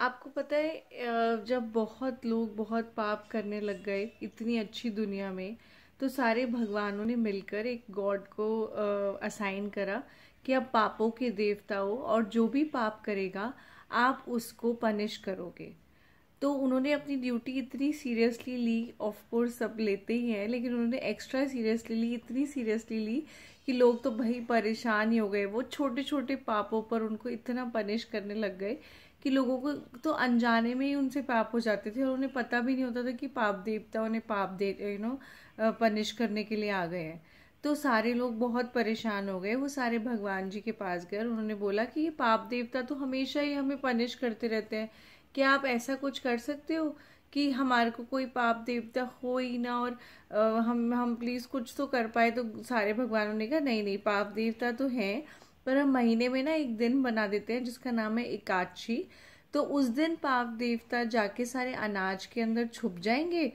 आपको पता है जब बहुत लोग बहुत पाप करने लग गए इतनी अच्छी दुनिया में तो सारे भगवानों ने मिलकर एक गॉड को असाइन करा कि आप पापों के देवता हो और जो भी पाप करेगा आप उसको पनिश करोगे तो उन्होंने अपनी ड्यूटी इतनी सीरियसली ली ऑफ कोर्स सब लेते ही हैं लेकिन उन्होंने एक्स्ट्रा सीरियसली ली इतनी सीरियसली ली कि लोग तो भाई परेशान ही हो गए वो छोटे छोटे पापों पर उनको इतना पनिश करने लग गए कि लोगों को तो अनजाने में ही उनसे पाप हो जाते थे और उन्हें पता भी नहीं होता था कि पाप देवता उन्हें पाप दे यू नो पनिश करने के लिए आ गए हैं तो सारे लोग बहुत परेशान हो गए वो सारे भगवान जी के पास गए उन्होंने बोला कि ये पाप देवता तो हमेशा ही हमें पनिश करते रहते हैं क्या आप ऐसा कुछ कर सकते हो कि हमारे को कोई पाप देवता हो ही ना और आ, हम हम प्लीज़ कुछ तो कर पाए तो सारे भगवानों ने कहा नहीं नहीं पाप देवता तो हैं पर हम महीने में ना एक दिन बना देते हैं जिसका नाम है एकादशी तो उस दिन पाप देवता जाके सारे अनाज के अंदर छुप जाएंगे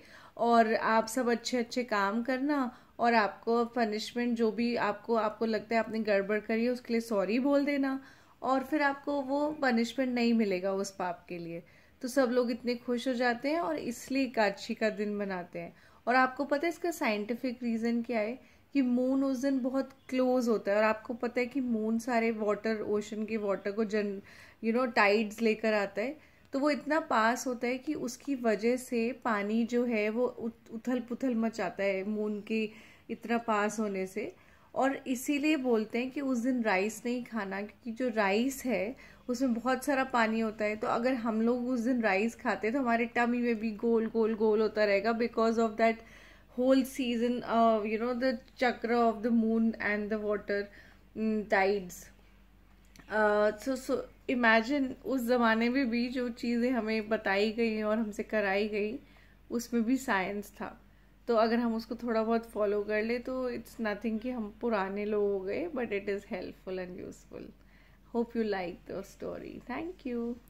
और आप सब अच्छे अच्छे काम करना और आपको पनिशमेंट जो भी आपको आपको लगता है आपने गड़बड़ करी है उसके लिए सॉरी बोल देना और फिर आपको वो पनिशमेंट नहीं मिलेगा उस पाप के लिए तो सब लोग इतने खुश हो जाते हैं और इसलिए एकादशी का दिन मनाते हैं और आपको पता है इसका साइंटिफिक रीज़न क्या है कि मून उस दिन बहुत क्लोज होता है और आपको पता है कि मून सारे वाटर ओशन के वाटर को जन यू नो टाइड्स लेकर आता है तो वो इतना पास होता है कि उसकी वजह से पानी जो है वो उथल पुथल मचाता है मून के इतना पास होने से और इसीलिए बोलते हैं कि उस दिन राइस नहीं खाना क्योंकि जो राइस है उसमें बहुत सारा पानी होता है तो अगर हम लोग उस दिन राइस खाते हैं तो हमारे टमी में भी गोल गोल गोल होता रहेगा because of that whole season uh, you know the chakra of the moon and the water mm, tides uh, so so imagine उस ज़माने में भी जो चीज़ें हमें बताई गई और हमसे कराई गई उसमें भी साइंस था तो अगर हम उसको थोड़ा बहुत फॉलो कर ले तो इट्स नथिंग कि हम पुराने लोग हो गए but it is helpful and useful hope you like the story thank you